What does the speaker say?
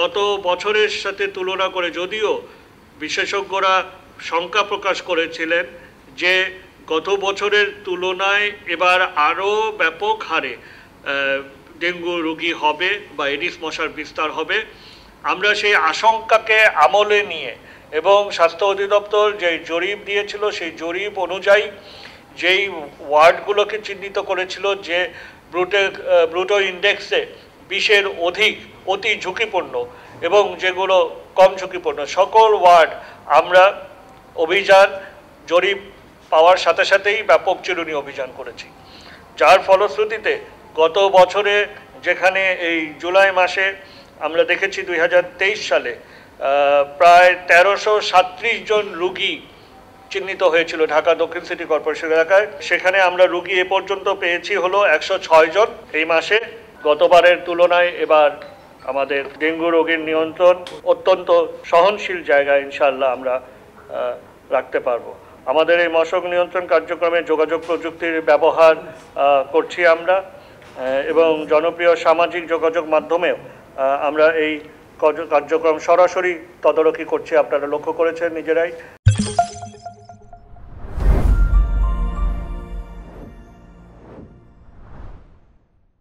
গত বছরের সাথে তুলনা করে যদিও বিশেষজ্ঞরা শঙ্কা প্রকাশ করেছিলেন যে গত বছরের তুলনায় এবার আরও ব্যাপক হারে ডেঙ্গু রোগী হবে বা এডিস মশার বিস্তার হবে আমরা সেই আশঙ্কাকে আমলে নিয়ে এবং স্বাস্থ্য অধিদপ্তর যে জরিপ দিয়েছিল সেই জরিপ অনুযায়ী যেই ওয়ার্ডগুলোকে চিহ্নিত করেছিল যে ব্রুটে ব্রুটো ইন্ডেক্সে বিশের অধিক অতি ঝুঁকিপূর্ণ এবং যেগুলো কম ঝুঁকিপূর্ণ সকল ওয়ার্ড আমরা অভিযান জরিপ পাওয়ার সাথে সাথেই ব্যাপক চিরুনি অভিযান করেছি যার ফলশ্রুতিতে গত বছরে যেখানে এই জুলাই মাসে আমরা দেখেছি দুই সালে প্রায় তেরোশো জন রুগী চিহ্নিত হয়েছিল ঢাকা দক্ষিণ সিটি কর্পোরেশন এলাকায় সেখানে আমরা রুগী এ পর্যন্ত পেয়েছি হলো একশো জন এই মাসে গতবারের তুলনায় এবার আমাদের ডেঙ্গু রোগের নিয়ন্ত্রণ অত্যন্ত সহনশীল জায়গায় ইনশাল্লাহ আমরা রাখতে পারবো আমাদের এই মশক নিয়ন্ত্রণ কার্যক্রমে যোগাযোগ প্রযুক্তির ব্যবহার করছি আমরা এবং জনপ্রিয় সামাজিক যোগাযোগ মাধ্যমেও আমরা এই কার্যক্রম সরাসরি তদারকি করছি আপনারা লক্ষ্য করেছেন নিজেরাই